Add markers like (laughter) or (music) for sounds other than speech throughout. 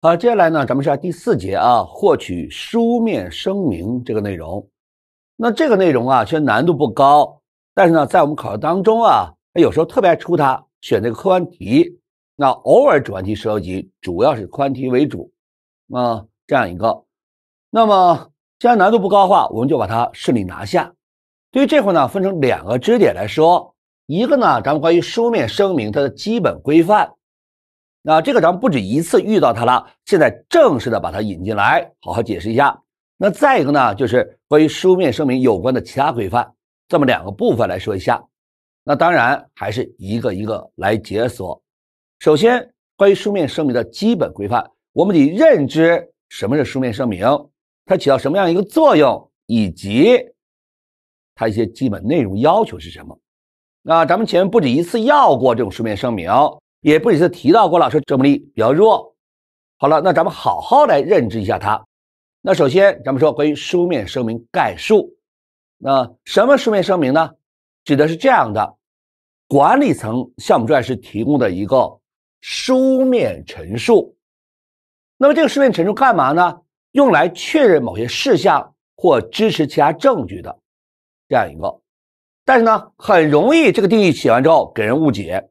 好，接下来呢，咱们是第四节啊，获取书面声明这个内容。那这个内容啊，其实难度不高，但是呢，在我们考试当中啊，有时候特别爱出它选这个客观题，那偶尔主观题涉及，主要是客观题为主啊，这样一个。那么既然难度不高的话，我们就把它顺利拿下。对于这块呢，分成两个支点来说，一个呢，咱们关于书面声明它的基本规范。那这个咱们不止一次遇到它了，现在正式的把它引进来，好好解释一下。那再一个呢，就是关于书面声明有关的其他规范，这么两个部分来说一下。那当然还是一个一个来解锁。首先，关于书面声明的基本规范，我们得认知什么是书面声明，它起到什么样一个作用，以及它一些基本内容要求是什么。那咱们前面不止一次要过这种书面声明。也不止是提到过了，说这么立比较弱。好了，那咱们好好来认知一下它。那首先，咱们说关于书面声明概述。那什么书面声明呢？指的是这样的：管理层向我专业是提供的一个书面陈述。那么这个书面陈述干嘛呢？用来确认某些事项或支持其他证据的这样一个。但是呢，很容易这个定义写完之后给人误解。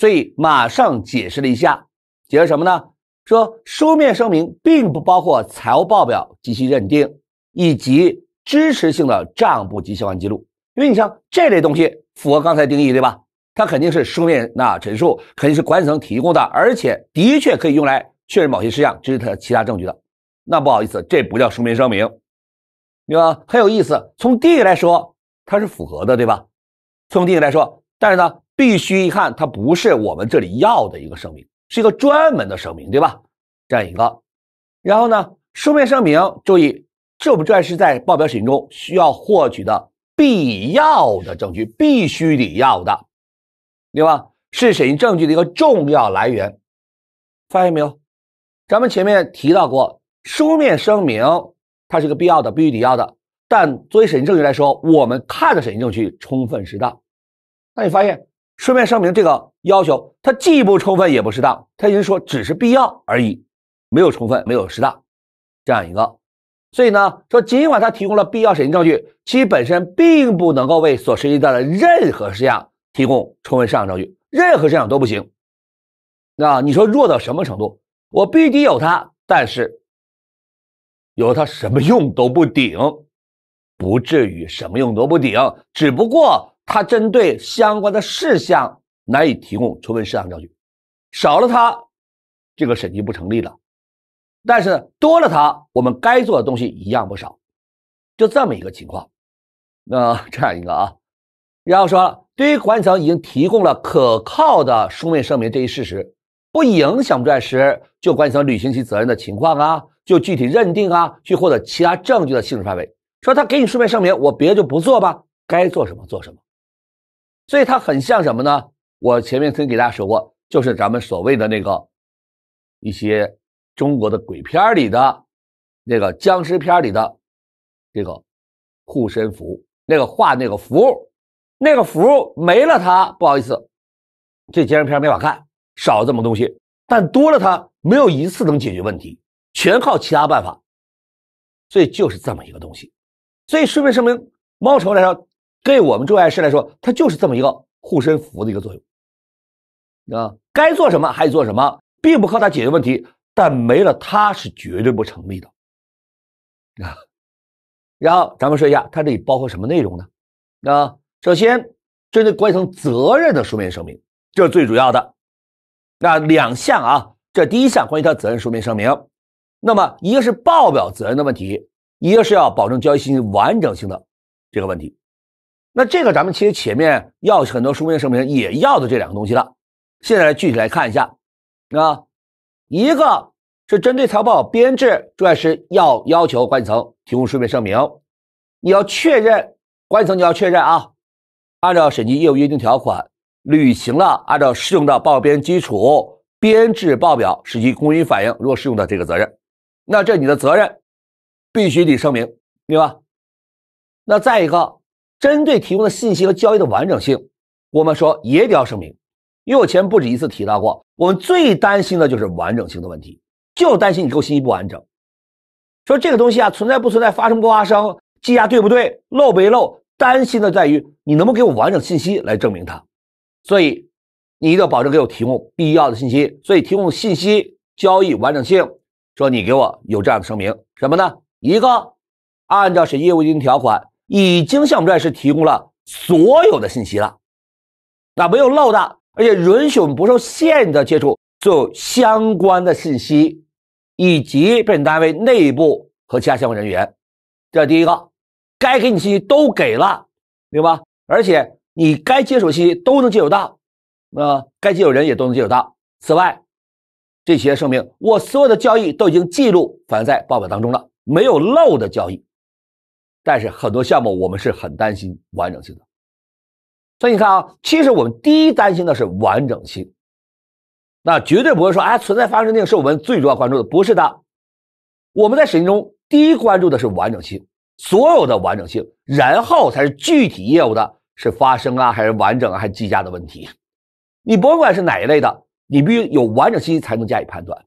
所以马上解释了一下，解释什么呢？说书面声明并不包括财务报表及其认定，以及支持性的账簿及相关记录。因为你像这类东西符合刚才定义，对吧？它肯定是书面那陈述，肯定是管理层提供的，而且的确可以用来确认某些事项支持其他证据的。那不好意思，这不叫书面声明，对吧？很有意思。从定义来说，它是符合的，对吧？从定义来说，但是呢？必须一看，它不是我们这里要的一个声明，是一个专门的声明，对吧？这样一个，然后呢，书面声明，注意，这不这是在报表审计中需要获取的必要的证据，必须得要的，对吧？是审计证据的一个重要来源。发现没有？咱们前面提到过，书面声明它是个必要的，必须得要的。但作为审计证据来说，我们看的审计证据充分适当。那你发现？顺便声明，这个要求它既不充分也不适当，它已经说只是必要而已，没有充分，没有适当，这样一个。所以呢，说尽管它提供了必要审计证据，其本身并不能够为所涉及到的任何事项提供充分适当证据，任何事项都不行。那你说弱到什么程度？我必须得有它，但是有它什么用都不顶，不至于什么用都不顶，只不过。他针对相关的事项难以提供充分适当证据，少了它，这个审计不成立了。但是多了它，我们该做的东西一样不少，就这么一个情况。那这样一个啊，然后说，对于管理层已经提供了可靠的书面声明这一事实，不影响不真实就管理层履行其责任的情况啊，就具体认定啊，去获得其他证据的性质范围。说他给你书面声明，我别的就不做吧，该做什么做什么。所以它很像什么呢？我前面曾经给大家说过，就是咱们所谓的那个一些中国的鬼片里的那个僵尸片里的这个护身符，那个画那个符，那个符没了，它不好意思，这僵尸片没法看，少了这么东西。但多了它没有一次能解决问题，全靠其他办法。所以就是这么一个东西。所以顺便声明，猫头来说。对我们中外师来说，它就是这么一个护身符的一个作用啊。该做什么还得做什么，并不靠它解决问题，但没了它是绝对不成立的啊。然后咱们说一下，它这里包括什么内容呢？啊，首先针对管理层责任的书面声明，这是最主要的。那两项啊，这第一项关于它责任书面声明，那么一个是报表责任的问题，一个是要保证交易信息完整性的这个问题。那这个咱们其实前面要很多书面声明也要的这两个东西了，现在来具体来看一下，啊，一个是针对财报编制，主要是要要求管理层提供书面声明，你要确认管理层你要确认啊，按照审计业务约定条款履行了按照适用的报编基础编制报表，使其公允反映若适用的这个责任，那这你的责任必须得声明，对吧？那再一个。针对提供的信息和交易的完整性，我们说也得要声明，因为我前不止一次提到过，我们最担心的就是完整性的问题，就担心你我信息不完整。说这个东西啊，存在不存在，发生不发生，计价对不对，漏没漏？担心的在于你能不能给我完整信息来证明它，所以你一定要保证给我提供必要的信息。所以提供信息交易完整性，说你给我有这样的声明什么呢？一个按照审计业务约定条款。已经向我们律师提供了所有的信息了，那没有漏的，而且允许我们不受限制的接触所有相关的信息，以及被审单位内部和其他相关人员。这是第一个，该给你信息都给了，明白？而且你该接手信息都能接触到，那该接触人也都能接触到。此外，这些声明，我所有的交易都已经记录反映在报表当中了，没有漏的交易。但是很多项目我们是很担心完整性的，所以你看啊，其实我们第一担心的是完整性，那绝对不会说啊存在发生性是我们最主要关注的，不是的，我们在审计中第一关注的是完整性，所有的完整性，然后才是具体业务的是发生啊还是完整啊还是计价的问题，你甭管是哪一类的，你必须有完整性才能加以判断，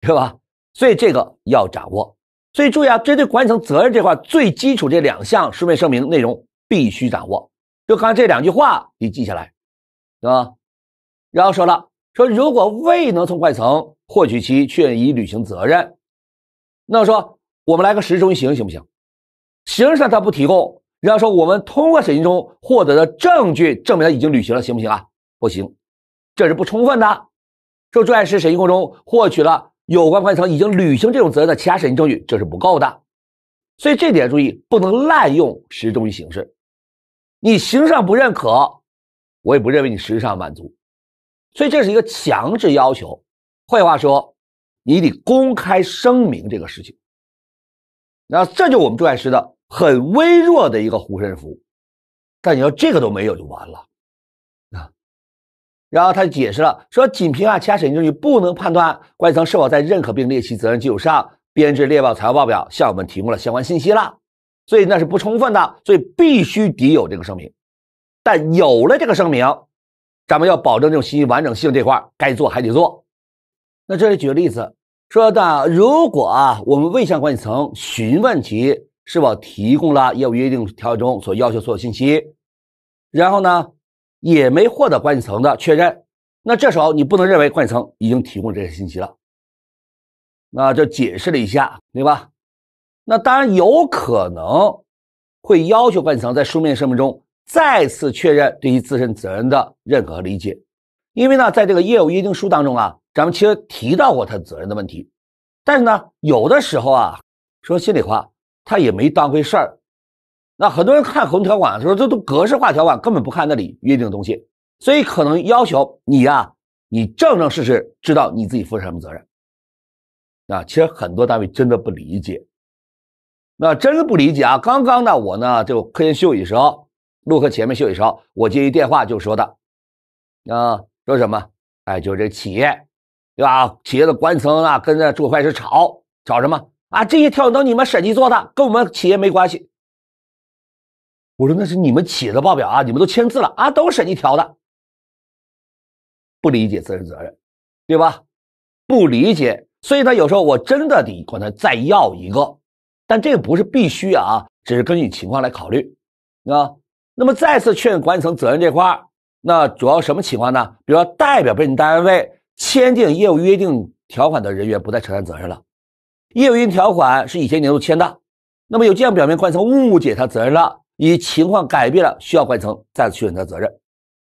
对吧？所以这个要掌握。所以注意啊，针对管理层责任这块最基础这两项书面声明内容必须掌握，就刚才这两句话你记下来，啊，吧？然后说了，说如果未能从管理层获取其确已履行责任，那我说我们来个实中行行不行？形式上他不提供，然后说我们通过审计中获得的证据证明他已经履行了，行不行啊？不行，这是不充分的，说主要是审计过程中获取了。有关管理层已经履行这种责任的其他审计证据，这是不够的。所以这点注意，不能滥用实证据形式。你形式上不认可，我也不认为你实质上满足。所以这是一个强制要求。换句话说，你得公开声明这个事情。那这就我们注意师的很微弱的一个护身符。但你要这个都没有就完了。然后他就解释了，说仅凭啊其他审计证据不能判断管理层是否在认可并列席责任基础上编制列报财务报表，向我们提供了相关信息了，所以那是不充分的，所以必须得有这个声明。但有了这个声明，咱们要保证这种信息完整性这块，该做还得做。那这里举个例子，说到，如果啊我们未向管理层询问其是否提供了业务约定条款中所要求所有信息，然后呢？也没获得管理层的确认，那这时候你不能认为管理层已经提供这些信息了，那就解释了一下，对吧？那当然有可能会要求管理层在书面声明中再次确认对于自身责任的认可和理解，因为呢，在这个业务约定书当中啊，咱们其实提到过他的责任的问题，但是呢，有的时候啊，说心里话，他也没当回事儿。那很多人看合同条款的时候，这都格式化条款，根本不看那里约定的东西，所以可能要求你呀，你正正式式知道你自己负什么责任。啊，其实很多单位真的不理解，那真的不理解啊。刚刚呢，我呢就科研休息时候，陆科前面休息时候，我接一电话就说的，啊，说什么？哎，就是这企业，对吧？企业的管理层啊，跟那政府开吵吵什么？啊，这些条款都你们审计做的，跟我们企业没关系。我说那是你们业的报表啊，你们都签字了啊，都是一条的。不理解责任责任，对吧？不理解，所以呢，有时候我真的得管他再要一个，但这个不是必须啊，只是根据情况来考虑，啊。那么再次确认管理层责任这块那主要什么情况呢？比如说代表被你单位签订业务约定条款的人员不再承担责任了，业务约定条款是以前年度签的，那么有这样表面管理层误解他责任了。以情况改变了，需要管理层再次确认的责任。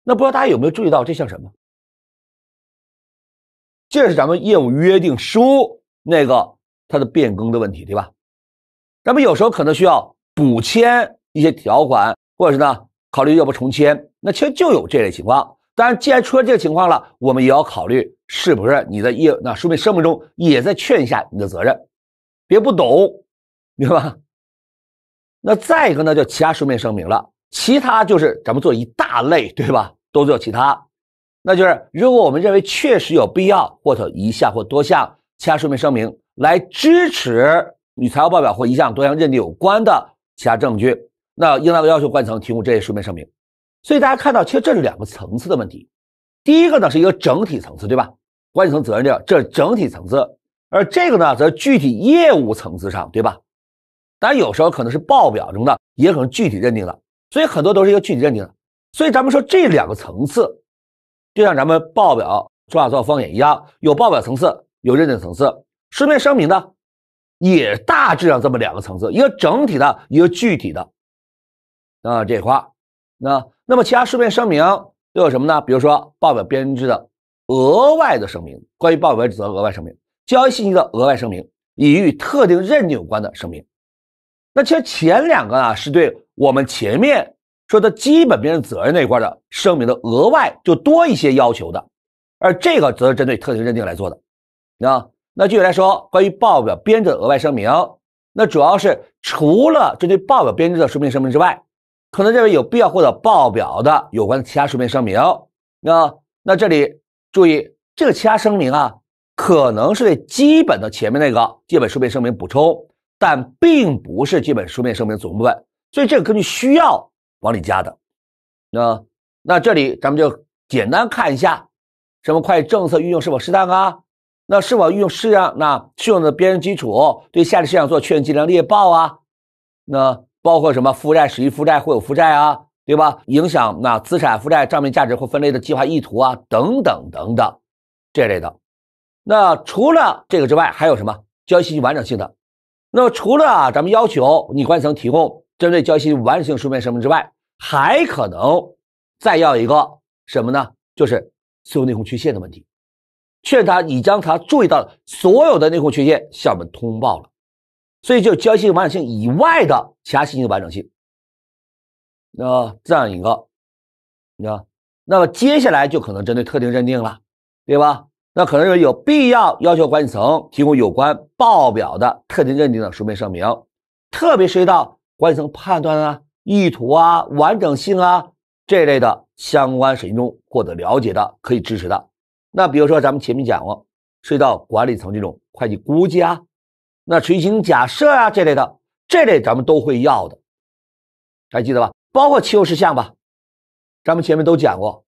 那不知道大家有没有注意到，这像什么？这是咱们业务约定书那个它的变更的问题，对吧？咱们有时候可能需要补签一些条款，或者是呢考虑要不重签。那其实就有这类情况。当然，既然出了这个情况了，我们也要考虑是不是你的业，那说明生命中也在劝一下你的责任，别不懂，明白？那再一个呢，叫其他书面声明了。其他就是咱们做一大类，对吧？都做其他。那就是如果我们认为确实有必要，或者一项或多项其他书面声明来支持与财务报表或一项多项认定有关的其他证据，那应当要求管理层提供这些书面声明。所以大家看到，其实这是两个层次的问题。第一个呢是一个整体层次，对吧？管理层责任这这是整体层次，而这个呢则具体业务层次上，对吧？但有时候可能是报表中的，也可能具体认定的，所以很多都是一个具体认定的。所以咱们说这两个层次，就像咱们报表做做风险一样，有报表层次，有认定层次。书面声明呢，也大致上这么两个层次，一个整体的，一个具体的。啊，这一块，那那么其他书面声明又有什么呢？比如说报表编制的额外的声明，关于报表编制的额外声明，交易信息的额外声明，以及特定认定有关的声明。那其实前两个呢，是对我们前面说的基本编制责任那一块的声明的额外就多一些要求的，而这个则是针对特定认定来做的。那那具体来说，关于报表编制的额外声明，那主要是除了针对报表编制的书面声明之外，可能认为有必要获得报表的有关其他书面声明。那那这里注意这个其他声明啊，可能是对基本的前面那个基本书面声明补充。但并不是基本书面声明组成部分，所以这个根据需要往里加的。那那这里咱们就简单看一下，什么会计政策运用是否适当啊？那是否运用适当？那适用的编制基础对下列事项做确认计量列报啊？那包括什么负债、实于负债或有负债啊？对吧？影响那资产负债账面价值或分类的计划意图啊？等等等等这类的。那除了这个之外，还有什么交易信息完整性的？那除了啊，咱们要求拟理层提供针对交易完整性书面声明之外，还可能再要一个什么呢？就是所有内控缺陷的问题，确认他已将他注意到所有的内控缺陷向我们通报了。所以，就交易完整性以外的其他信息的完整性，那这样一个，你那么接下来就可能针对特定认定了，对吧？那可能是有必要要求管理层提供有关报表的特定认定的书面声明，特别涉及到管理层判断啊、意图啊、完整性啊这类的相关审计中获得了解的可以支持的。那比如说咱们前面讲过，涉及到管理层这种会计估计啊、那执行假设啊这类的，这类咱们都会要的，还记得吧？包括期后事项吧，咱们前面都讲过。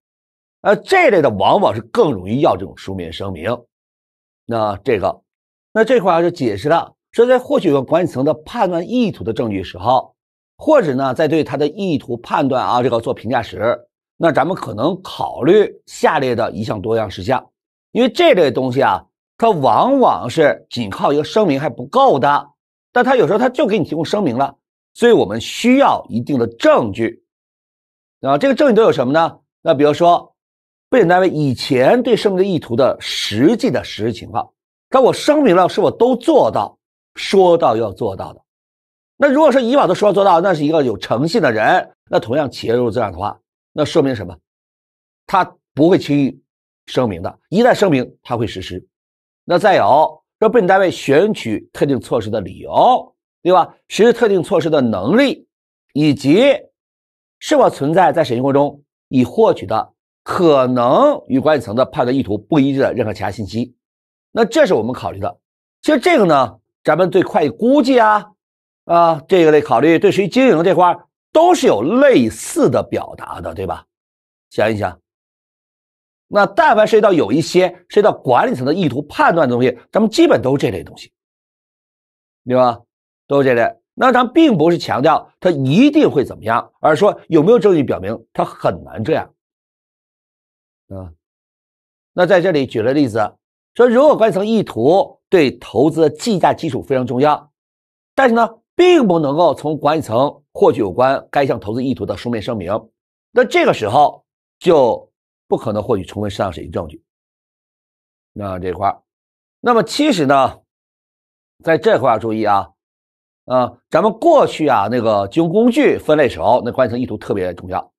呃，这类的往往是更容易要这种书面声明。那这个，那这块就解释了，说在获取管理层的判断意图的证据时候，或者呢在对他的意图判断啊这个做评价时，那咱们可能考虑下列的一项多样事项，因为这类东西啊，它往往是仅靠一个声明还不够的，但他有时候他就给你提供声明了，所以我们需要一定的证据。啊，这个证据都有什么呢？那比如说。被认单位以前对声明意图的实际的实施情况，当我声明了是否都做到，说到要做到的，那如果说以往都说做到，那是一个有诚信的人，那同样企业入果这样的话，那说明什么？他不会轻易声明的，一旦声明他会实施。那再有，说被你单位选取特定措施的理由，对吧？实施特定措施的能力，以及是否存在在审计过程中已获取的。可能与管理层的判断意图不一致的任何其他信息，那这是我们考虑的。其实这个呢，咱们对会计估计啊，啊这个类考虑，对谁经营这块都是有类似的表达的，对吧？想一想，那但凡涉及到有一些涉及到管理层的意图判断的东西，咱们基本都是这类东西，对吧？都是这类。那咱并不是强调它一定会怎么样，而是说有没有证据表明它很难这样。啊，那在这里举了例子，说如果管理层意图对投资的计价基础非常重要，但是呢，并不能够从管理层获取有关该项投资意图的书面声明，那这个时候就不可能获取充分市场审计证据。那这块那么其实呢，在这块要注意啊，啊，咱们过去啊那个金融工具分类时候，那管理层意图特别重要。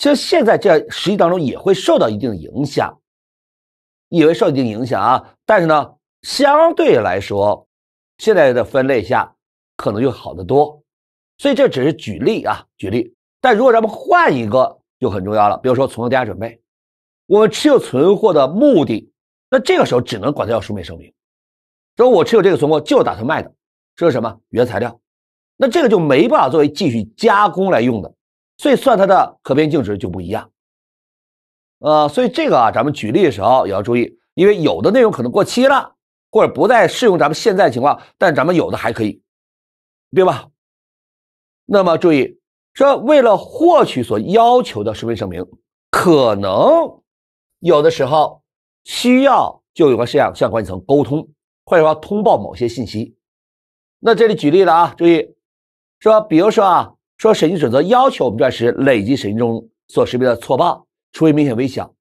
其实现在这实际当中也会受到一定的影响，也会受一定影响啊。但是呢，相对来说，现在的分类下可能就好得多。所以这只是举例啊，举例。但如果咱们换一个，就很重要了。比如说，存货价准备，我们持有存货的目的，那这个时候只能管它叫书面声明，说我持有这个存货就是打算卖的，这是什么原材料？那这个就没办法作为继续加工来用的。所以算它的可变净值就不一样，呃，所以这个啊，咱们举例的时候也要注意，因为有的内容可能过期了，或者不再适用咱们现在情况，但咱们有的还可以，对吧？那么注意说，为了获取所要求的书面声明，可能有的时候需要就有个事项向管理层沟通，或者说，通报某些信息。那这里举例了啊，注意说，比如说啊。说审计准则要求我们钻时累计审计中所识别的错报，除非明显微小，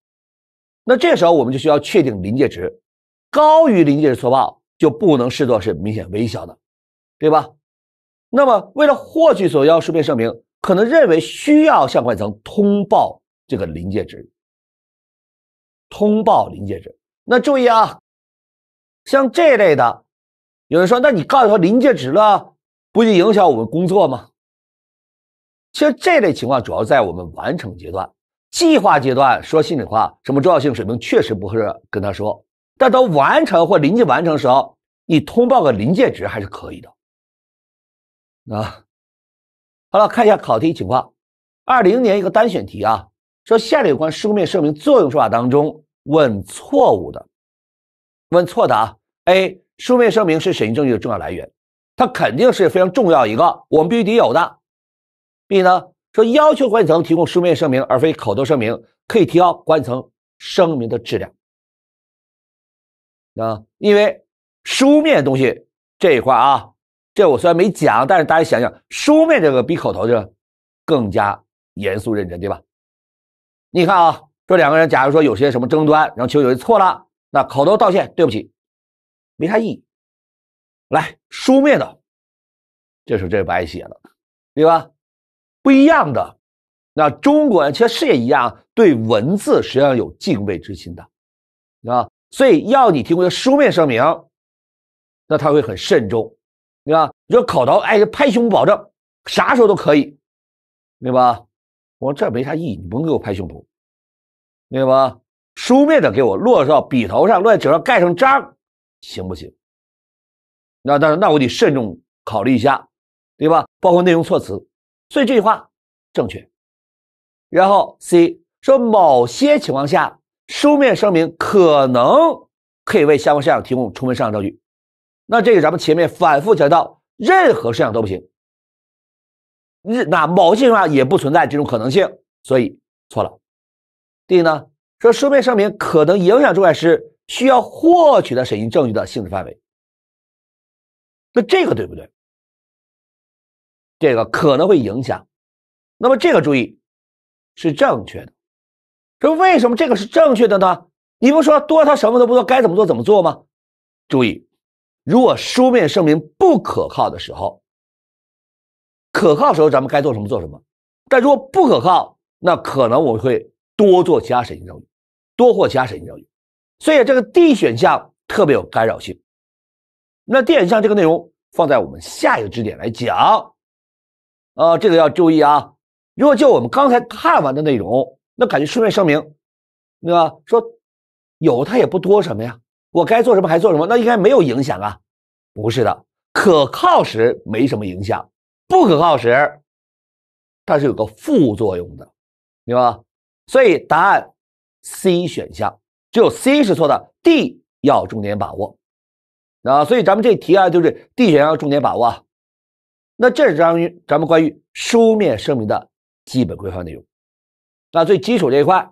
那这时候我们就需要确定临界值，高于临界值错报就不能视作是明显微小的，对吧？那么为了获取所要书面声明，可能认为需要向管理层通报这个临界值，通报临界值。那注意啊，像这类的，有人说，那你告诉他临界值了，不就影响我们工作吗？其实这类情况主要在我们完成阶段、计划阶段。说心里话，什么重要性水平确实不是跟他说。但到完成或临近完成时候，你通报个临界值还是可以的。啊，好了，看一下考题情况。二零年一个单选题啊，说下列有关书面声明作用说法当中问错误的，问错的啊。A 书面声明是审计证据的重要来源，它肯定是非常重要一个，我们必须得有的。B 呢说要求管理层提供书面声明，而非口头声明，可以提高管理层声明的质量。啊，因为书面东西这一块啊，这我虽然没讲，但是大家想想，书面这个比口头个更加严肃认真，对吧？你看啊，说两个人假如说有些什么争端，然后其中有些错了，那口头道歉对不起没啥意义，来书面的，这是这白写的，对吧？不一样的，那中国人其实也一样，对文字实际上有敬畏之心的，啊，所以要你提供一个书面声明，那他会很慎重，对吧？你说口头，哎，拍胸脯保证，啥时候都可以，对吧？我说这没啥意义，你甭给我拍胸脯，对吧？书面的给我落到笔头上，落在纸上盖上章，行不行？那当然，那我得慎重考虑一下，对吧？包括内容措辞。所以这句话正确。然后 C 说某些情况下，书面声明可能可以为相关事项提供充分上证据。那这个咱们前面反复强调，任何事项都不行。那某些情况下也不存在这种可能性，所以错了。D 呢说书面声明可能影响仲裁师需要获取的审计证据的性质范围。那这个对不对？这个可能会影响，那么这个注意是正确的，说为什么这个是正确的呢？你不说多他什么都不做，该怎么做怎么做吗？注意，如果书面声明不可靠的时候，可靠时候咱们该做什么做什么，但如果不可靠，那可能我会多做其他审计证据，多获其他审计证据，所以这个 D 选项特别有干扰性。那 D 选项这个内容放在我们下一个知识点来讲。呃，这个要注意啊！如果就我们刚才看完的内容，那感觉顺便声明，那个说有它也不多什么呀，我该做什么还做什么，那应该没有影响啊。不是的，可靠时没什么影响，不可靠时它是有个副作用的，对吧？所以答案 C 选项只有 C 是错的，D 要重点把握。啊，所以咱们这题啊，就是 D 选项重点把握啊。那这是关于咱们关于书面声明的基本规范内容。那最基础这一块。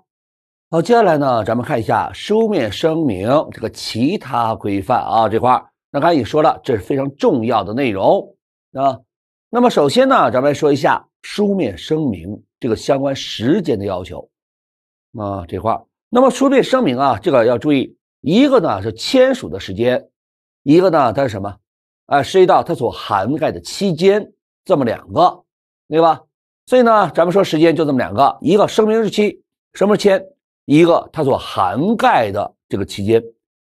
好，接下来呢，咱们看一下书面声明这个其他规范啊这块。那刚才也说了，这是非常重要的内容啊。那么首先呢，咱们来说一下书面声明这个相关时间的要求啊这块。那么书面声明啊，这个要注意一个呢是签署的时间，一个呢它是什么？啊，涉及到它所涵盖的期间，这么两个，对吧？所以呢，咱们说时间就这么两个，一个声明日期，什么明签，一个它所涵盖的这个期间。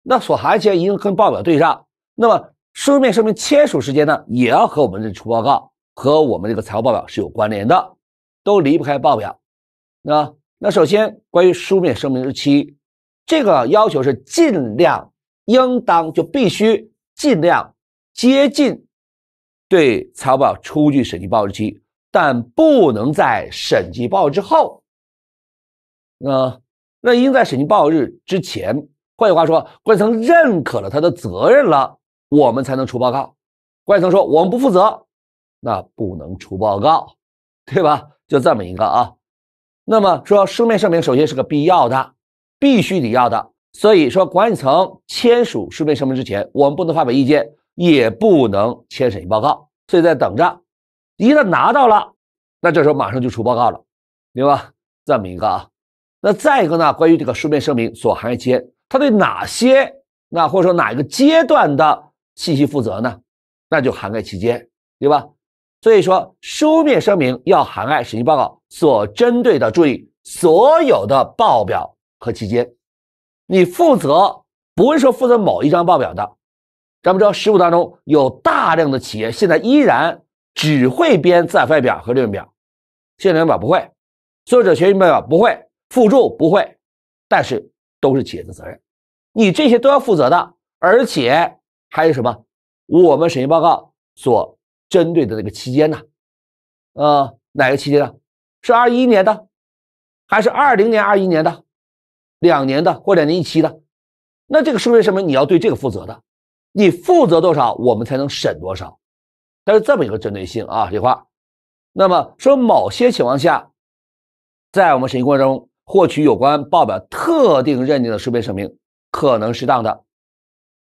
那所涵盖一定跟报表对上。那么书面声明签署时间呢，也要和我们的出报告和我们这个财务报表是有关联的，都离不开报表。那那首先关于书面声明日期，这个要求是尽量应当就必须尽量。接近对财务报表出具审计报告日期，但不能在审计报告之后。那那应在审计报告日之前。换句话说，管理层认可了他的责任了，我们才能出报告。管理层说我们不负责，那不能出报告，对吧？就这么一个啊。那么说书面声明首先是个必要的，必须得要的。所以说管理层签署书面声明之前，我们不能发表意见。也不能签审计报告，所以在等着。一旦拿到了，那这时候马上就出报告了，明白？这么一个啊，那再一个呢，关于这个书面声明所涵盖期间，它对哪些那或者说哪一个阶段的信息负责呢？那就涵盖期间，对吧？所以说，书面声明要涵盖审计报告所针对的，注意所有的报表和期间，你负责不会说负责某一张报表的。咱们知道，实务当中有大量的企业现在依然只会编资产负债表和利润表，现金流表不会，所有者权益表不会，附注不会，但是都是企业的责任，你这些都要负责的，而且还有什么？我们审计报告所针对的那个期间呢？呃，哪个期间呢？是二一年的，还是二零年二一年的，两年的或两年一期的？那这个是为什么你要对这个负责的？你负责多少，我们才能审多少，它是这么一个针对性啊这话。那么说某些情况下，在我们审计过程中获取有关报表特定认定的书面声明可能适当的，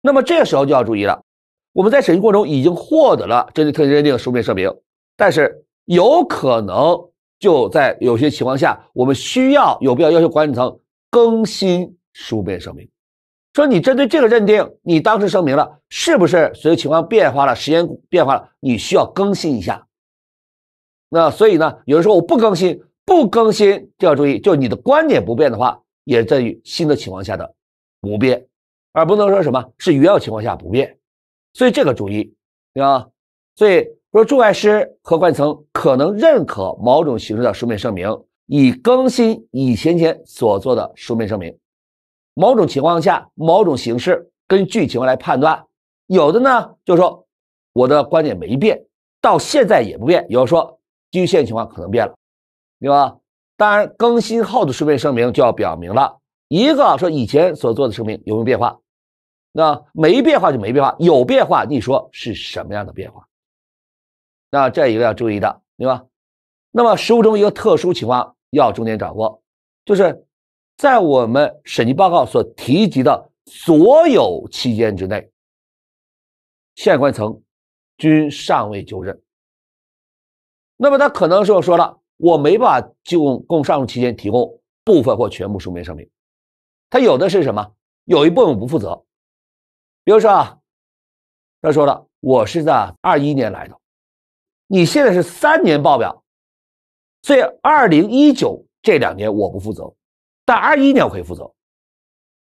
那么这时候就要注意了，我们在审计过程中已经获得了针对特定认定书面声明，但是有可能就在有些情况下，我们需要有必要要求管理层更新书面声明。说你针对这个认定，你当时声明了，是不是？随着情况变化了，时间变化了，你需要更新一下。那所以呢，有人说我不更新，不更新就要注意，就你的观点不变的话，也在于新的情况下的不变，而不能说什么是原有情况下不变。所以这个注意，对吧？所以说，驻外师和管理层可能认可某种形式的书面声明，以更新以前前所做的书面声明。某种情况下，某种形式跟剧情来判断，有的呢，就是说我的观点没变，到现在也不变。有的说基于现在情况可能变了，对吧？当然更新后的书面声明就要表明了一个说以前所做的声明有没有变化。那没变化就没变化，有变化你说是什么样的变化？那这一个要注意的，对吧？那么实务中一个特殊情况要重点掌握，就是。在我们审计报告所提及的所有期间之内，相关层均尚未就任。那么他可能是说了，我没办法就供上述期间提供部分或全部书面声明。他有的是什么？有一部分不负责。比如说啊，他说了，我是在二一年来的，你现在是三年报表，所以二零一九这两年我不负责。但二一年我可以负责，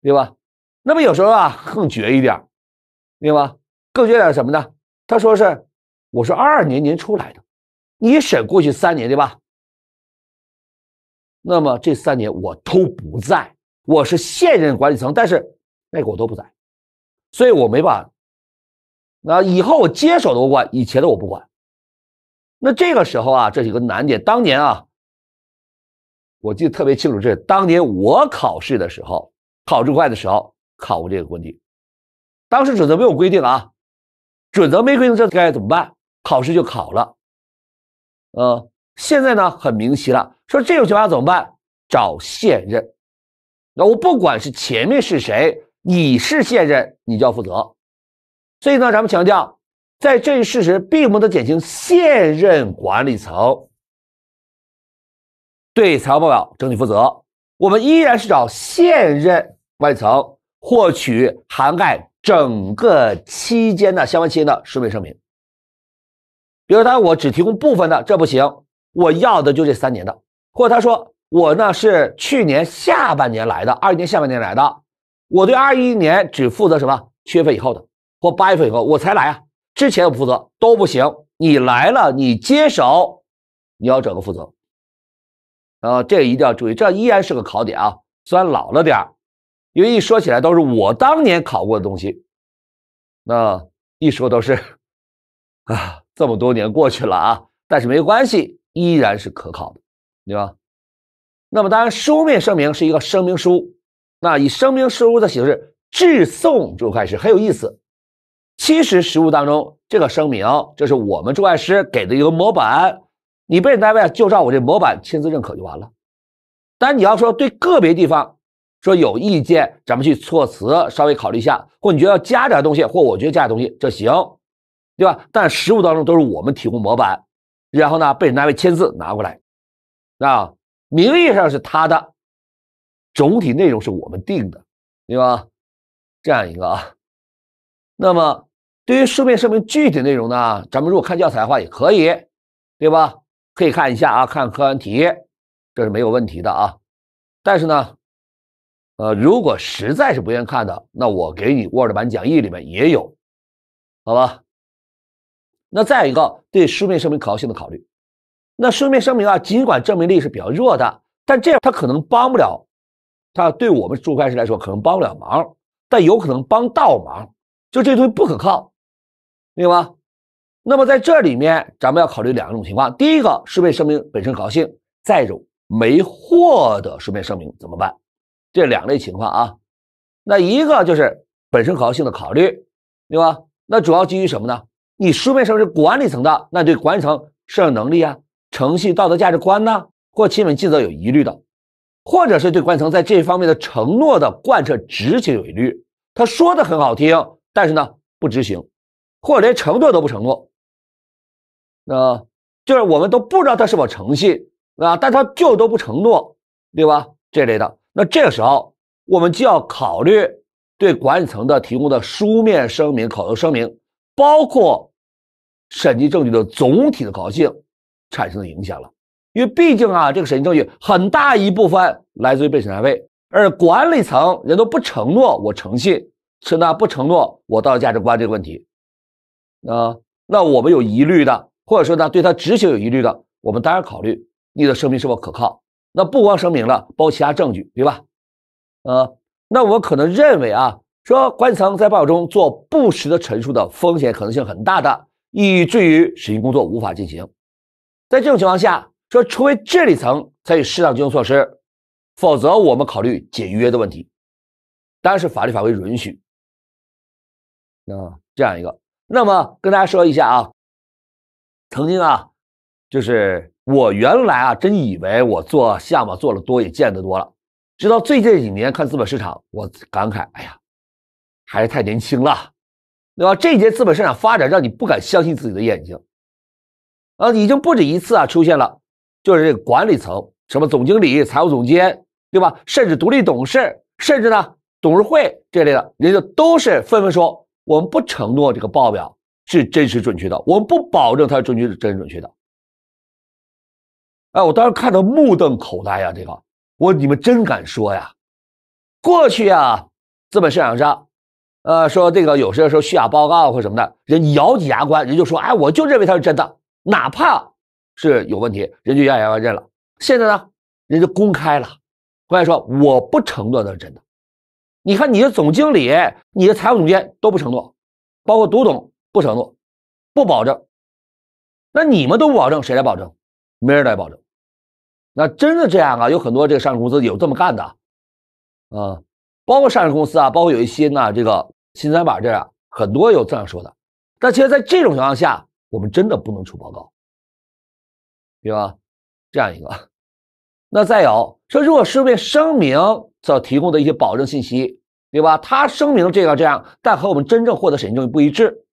对吧？那么有时候啊，更绝一点，明白吗？更绝点什么呢？他说是，我是二二年年出来的，你审过去三年，对吧？那么这三年我都不在，我是现任管理层，但是那个我都不在，所以我没办法。那以后我接手的我管，以前的我不管。那这个时候啊，这是一个难点。当年啊。我记得特别清楚，是当年我考试的时候，考这块的时候考过这个问题。当时准则没有规定啊，准则没规定这该怎么办，考试就考了。呃，现在呢很明晰了，说这种情况怎么办？找现任。那我不管是前面是谁，你是现任，你就要负责。所以呢，咱们强调，在这一事实并不能减轻现任管理层。对财务报表整体负责，我们依然是找现任外层获取涵盖整个期间的相关期间的书面声明。比如他我只提供部分的，这不行，我要的就这三年的。或者他说我呢是去年下半年来的，二一年下半年来的，我对二一年只负责什么？七月份以后的，或八月份以后我才来啊，之前我不负责，都不行。你来了，你接手，你要整个负责。呃，这个一定要注意，这依然是个考点啊。虽然老了点因为一说起来都是我当年考过的东西。那一说都是 (laughs) 啊，这么多年过去了啊，但是没关系，依然是可考的，对吧？那么，当然，书面声明是一个声明书，那以声明书的形式致送助会师很有意思。其实实物当中，这个声明就是我们助会师给的一个模板。你被审单位就照我这模板签字认可就完了，但你要说对个别地方说有意见，咱们去措辞稍微考虑一下，或你觉得要加点东西，或我觉得加点东西这行，对吧？但实务当中都是我们提供模板，然后呢被审单位签字拿过来，啊，名义上是他的，总体内容是我们定的，对吧？这样一个啊，那么对于书面声明具体内容呢，咱们如果看教材的话也可以，对吧？可以看一下啊，看客观题，这是没有问题的啊。但是呢，呃，如果实在是不愿意看的，那我给你 Word 版讲义里面也有，好吧？那再一个，对书面声明可靠性的考虑，那书面声明啊，尽管证明力是比较弱的，但这样它可能帮不了，它对我们注会师来说可能帮不了忙，但有可能帮倒忙，就这东西不可靠，明白吗？那么在这里面，咱们要考虑两种情况：第一个书面声明本身可性；再一种没获得书面声明怎么办？这两类情况啊，那一个就是本身可性的考虑，对吧？那主要基于什么呢？你书面声明是管理层的，那对管理层胜有能力啊、诚信道德价值观呢，或基本记者有疑虑的，或者是对管理层在这方面的承诺的贯彻执行有疑虑，他说的很好听，但是呢不执行，或者连承诺都不承诺。啊，就是我们都不知道他是否诚信，啊，但他就都不承诺，对吧？这类的，那这个时候我们就要考虑对管理层的提供的书面声明、口头声明，包括审计证据的总体的可靠性产生的影响了。因为毕竟啊，这个审计证据很大一部分来自于被审查单位，而管理层人都不承诺我诚信，是那不承诺我道德价值观这个问题，啊，那我们有疑虑的。或者说呢，对他执行有疑虑的，我们当然考虑你的声明是否可靠。那不光声明了，包括其他证据，对吧？呃，那我们可能认为啊，说管理层在报告中做不实的陈述的风险可能性很大的，以至于审计工作无法进行。在这种情况下，说除非治理层采取适当纠正措施，否则我们考虑解约的问题，当然是法律法规允许。啊，这样一个。那么跟大家说一下啊。曾经啊，就是我原来啊，真以为我做项目做的多也见得多了，直到最近几年看资本市场，我感慨，哎呀，还是太年轻了，对吧？这届资本市场发展，让你不敢相信自己的眼睛啊，已经不止一次啊，出现了就是这个管理层什么总经理、财务总监，对吧？甚至独立董事，甚至呢董事会这类的，人家都是纷纷说，我们不承诺这个报表。是真实准确的，我不保证它是准确、真实准确的。哎，我当时看的目瞪口呆呀，这个，我你们真敢说呀？过去啊，资本市场上，呃，说这个有时候说虚假报告或什么的，人咬紧牙关，人就说，哎，我就认为它是真的，哪怕是有问题，人就咬紧牙关认了。现在呢，人家公开了，公开说我不承诺它是真的。你看，你的总经理、你的财务总监都不承诺，包括独董。不承诺，不保证，那你们都不保证，谁来保证？没人来保证。那真的这样啊？有很多这个上市公司有这么干的，啊，包括上市公司啊，包括有一些呢，这个新三板这样很多有这样说的。但其实在这种情况下，我们真的不能出报告，对吧？这样一个。那再有说，如果是为声明所提供的一些保证信息，对吧？他声明这个这样，但和我们真正获得审计证据不一致。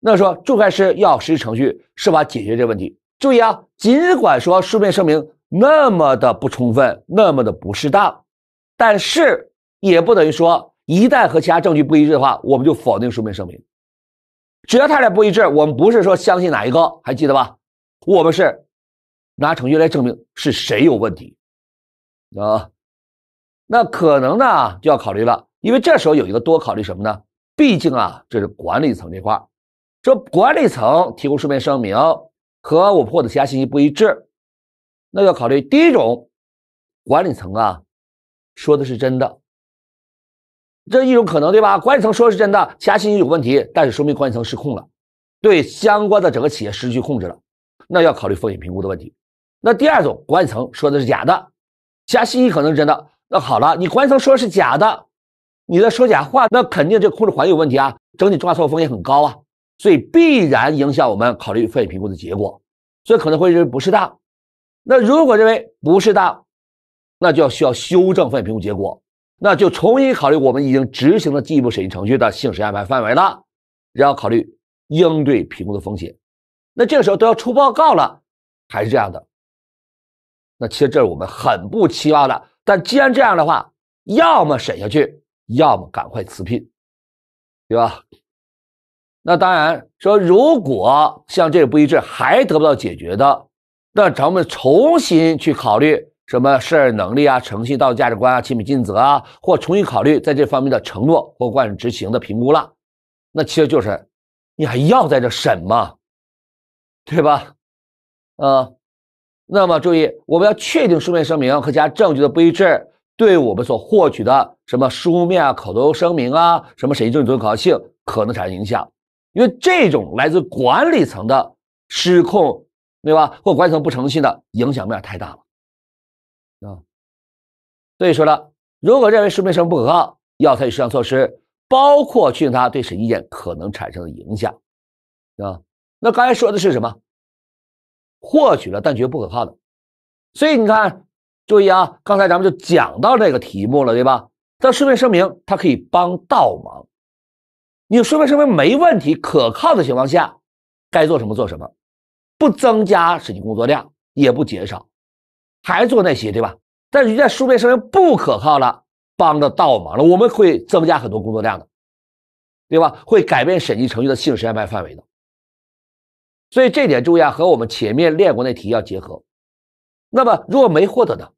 那说仲裁师要实施程序，设法解决这个问题。注意啊，尽管说书面声明那么的不充分，那么的不适当，但是也不等于说一旦和其他证据不一致的话，我们就否定书面声明。只要他俩不一致，我们不是说相信哪一个，还记得吧？我们是拿程序来证明是谁有问题啊。那可能呢就要考虑了，因为这时候有一个多考虑什么呢？毕竟啊，这是管理层这块说管理层提供书面声明和我获得其他信息不一致，那要考虑第一种，管理层啊说的是真的，这一种可能对吧？管理层说是真的，其他信息有问题，但是说明管理层失控了，对相关的整个企业失去控制了，那要考虑风险评估的问题。那第二种，管理层说的是假的，其他信息可能是真的。那好了，你管理层说是假的，你在说假话，那肯定这控制环境有问题啊，整体重大错误风险很高啊。所以必然影响我们考虑风险评估的结果，所以可能会认为不适当。那如果认为不适当，那就要需要修正风险评估结果，那就重新考虑我们已经执行了进一步审计程序的性质、安排、范围了，然后考虑应对评估的风险。那这个时候都要出报告了，还是这样的。那其实这是我们很不期望的。但既然这样的话，要么审下去，要么赶快辞聘，对吧？那当然说，如果像这个不一致还得不到解决的，那咱们重新去考虑什么事任能力啊、诚信道德价值观啊、勤勉尽责啊，或重新考虑在这方面的承诺或贯彻执行的评估了。那其实就是你还要在这审吗？对吧？啊，那么注意，我们要确定书面声明和加证据的不一致，对我们所获取的什么书面啊、口头声明啊、什么审计证据可靠性可能产生影响。因为这种来自管理层的失控，对吧？或管理层不诚信的影响面太大了，啊。所以说呢，如果认为书面声明不可靠，要采取适当措施，包括确定它对审计意见可能产生的影响，啊。那刚才说的是什么？获取了但觉不可靠的。所以你看，注意啊，刚才咱们就讲到这个题目了，对吧？但书面声明它可以帮倒忙。你书面声明没问题、可靠的情况下，该做什么做什么，不增加审计工作量，也不减少，还做那些，对吧？但是在书面声明不可靠了、帮的倒忙了，我们会增加很多工作量的，对吧？会改变审计程序的性质、安排范围的。所以这点注意啊，和我们前面练过那题要结合。那么，如果没获得呢？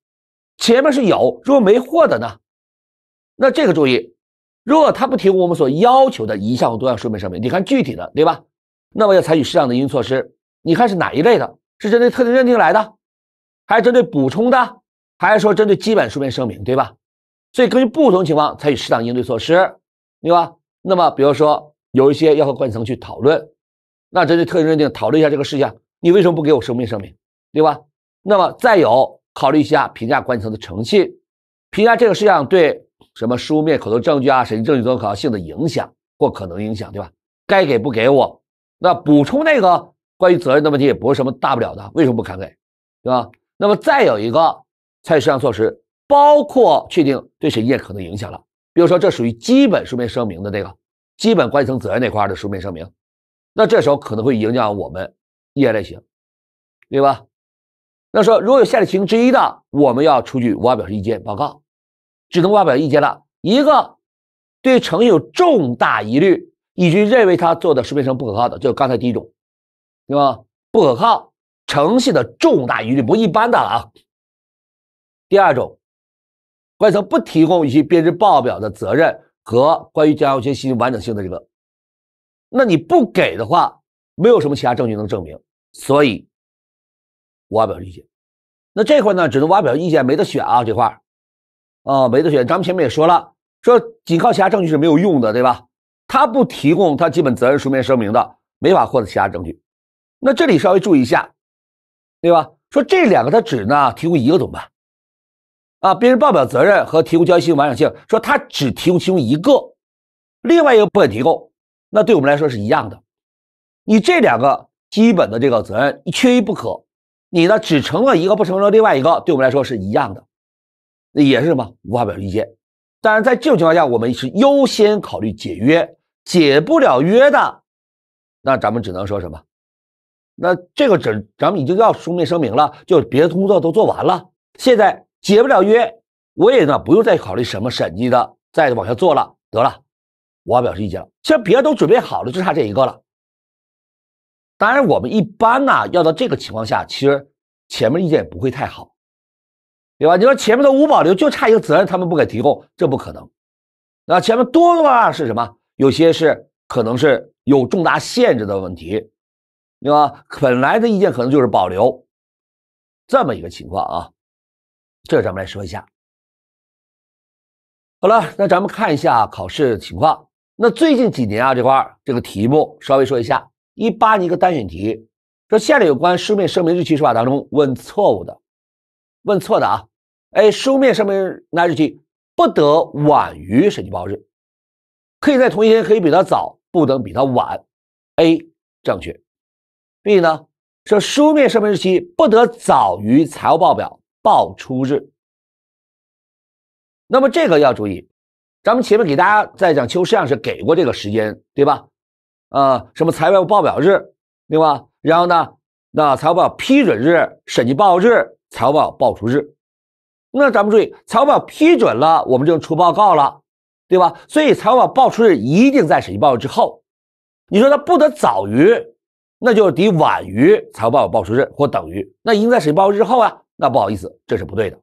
前面是有，如果没获得呢？那这个注意。如果他不提供我们所要求的一项或多项书面声明，你看具体的对吧？那么要采取适当的应对措施。你看是哪一类的？是针对特定认定来的，还是针对补充的，还是说针对基本书面声明对吧？所以根据不同情况采取适当应对措施，对吧？那么比如说有一些要和管理层去讨论，那针对特定认定讨论一下这个事项，你为什么不给我书面声明，对吧？那么再有考虑一下评价管理层的诚信，评价这个事项对。什么书面、口头证据啊？审计证据可靠性的影响或可能影响，对吧？该给不给我？那补充那个关于责任的问题也不是什么大不了的，为什么不肯给，对吧？那么再有一个，采取适当措施，包括确定对审计可能影响了，比如说这属于基本书面声明的那个基本管理层责任那块的书面声明，那这时候可能会影响我们业见类型，对吧？那说如果有下列情形之一的，我们要出具无法表示意见报告。只能发表意见了。一个对程序有重大疑虑，以及认为他做的识别成不可靠的，就是刚才第一种，对吧？不可靠、程序的重大疑虑，不一般的啊。第二种，外层不提供一些编制报表的责任和关于交易一些信息完整性的这个，那你不给的话，没有什么其他证据能证明，所以我发表意见。那这块呢，只能发表意见，没得选啊，这块。啊，没得选。咱们前面也说了，说仅靠其他证据是没有用的，对吧？他不提供他基本责任书面声明的，没法获得其他证据。那这里稍微注意一下，对吧？说这两个他只呢提供一个怎么办？啊，别人报表责任和提供交易完整性，说他只提供其中一个，另外一个不提供，那对我们来说是一样的。你这两个基本的这个责任缺一不可，你呢只成了一个，不成了另外一个，对我们来说是一样的。那也是什么无法表示意见，当然在这种情况下，我们是优先考虑解约，解不了约的，那咱们只能说什么？那这个只咱们已经要书面声明了，就别的工作都做完了，现在解不了约，我也呢不用再考虑什么审计的，再往下做了，得了，无法表示意见了。实别的都准备好了，就差这一个了。当然我们一般呢，要到这个情况下，其实前面意见也不会太好。对吧？你说前面的无保留就差一个责任，他们不给提供，这不可能。那前面多多少是什么？有些是可能是有重大限制的问题，对吧？本来的意见可能就是保留，这么一个情况啊。这咱们来说一下。好了，那咱们看一下考试情况。那最近几年啊，这块这个题目稍微说一下。一八年一个单选题，说下列有关书面声明日期说法当中问错误的，问错的啊。哎，书面声明那日期不得晚于审计报告日，可以在同一天，可以比它早，不能比它晚。A 正确。B 呢？说书面声明日期不得早于财务报表报出日。那么这个要注意，咱们前面给大家在讲秋事项时给过这个时间，对吧？呃，什么财务报表日，对吧？然后呢，那财务报表批准日、审计报告日、财务报表报出日。那咱们注意，财务报表批准了，我们就出报告了，对吧？所以财务报表出日一定在审计报告之后，你说它不得早于，那就得晚于财务报表报出日或等于，那应在审计报告之后啊，那不好意思，这是不对的。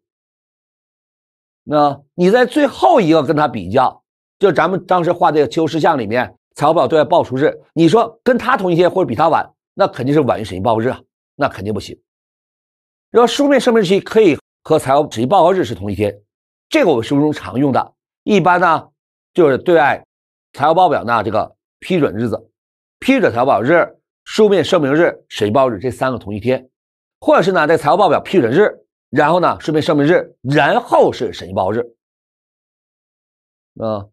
那你在最后一个跟他比较，就咱们当时画的七个事项里面，财务报表对外报出日，你说跟他同一天或者比他晚，那肯定是晚于审计报告日啊，那肯定不行。然后书面声明日期可以。和财务审计报告日是同一天，这个我们实务中常用的。一般呢，就是对外财务报表呢这个批准日子、批准财务报表日、书面声明日、审计报告日这三个同一天，或者是呢在财务报表批准日，然后呢书面声明日，然后是审计报告日。啊，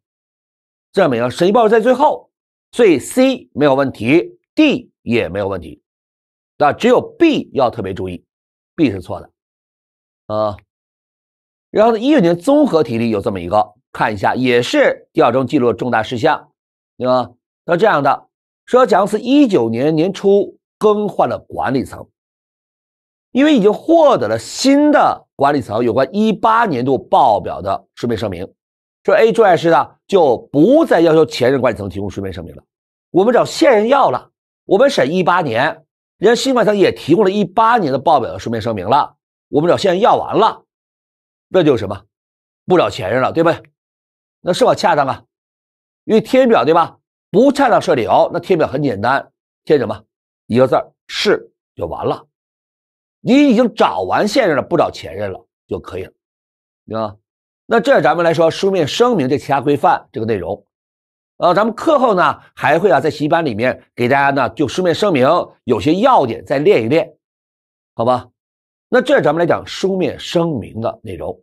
这样没审计报告在最后，所以 C 没有问题，D 也没有问题，那只有 B 要特别注意，B 是错的。啊，然后呢？一九年综合体里有这么一个，看一下，也是调查中记录的重大事项，对吧？那这样的说，贾斯19年年初更换了管理层，因为已经获得了新的管理层有关18年度报表的书面声明，说 A 注册师呢就不再要求前任管理层提供书面声明了。我们找现任要了，我们审18年，人家新管理层也提供了一八年的报表的书面声明了。我们找现任要完了，那就是什么？不找前任了，对对？那是否恰当啊？因为贴表对吧？不恰当，理由，那贴表很简单，贴什么？一个字是就完了。你已经找完现任了，不找前任了就可以了，啊？那这咱们来说书面声明这其他规范这个内容，呃，咱们课后呢还会啊在习班里面给大家呢就书面声明有些要点再练一练，好吧？那这咱们来讲书面声明的内容。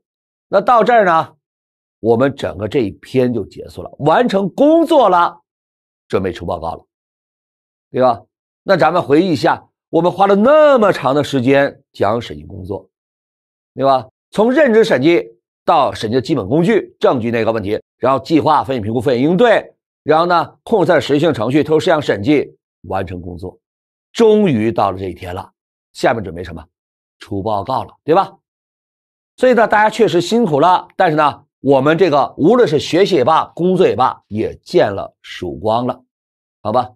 那到这儿呢，我们整个这一篇就结束了，完成工作了，准备出报告了，对吧？那咱们回忆一下，我们花了那么长的时间讲审计工作，对吧？从任职审计到审计的基本工具、证据那个问题，然后计划、分析、评估、风险应对，然后呢，控制在实质性程序、事项审计，完成工作，终于到了这一天了。下面准备什么？出报告了，对吧？所以呢，大家确实辛苦了，但是呢，我们这个无论是学习也罢，工作也罢，也见了曙光了，好吧？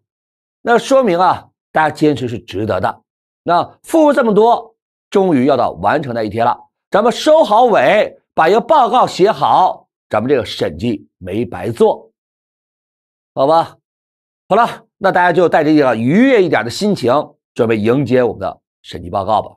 那说明啊，大家坚持是值得的。那付出这么多，终于要到完成那一天了，咱们收好尾，把一个报告写好，咱们这个审计没白做，好吧？好了，那大家就带着一个愉悦一点的心情，准备迎接我们的审计报告吧。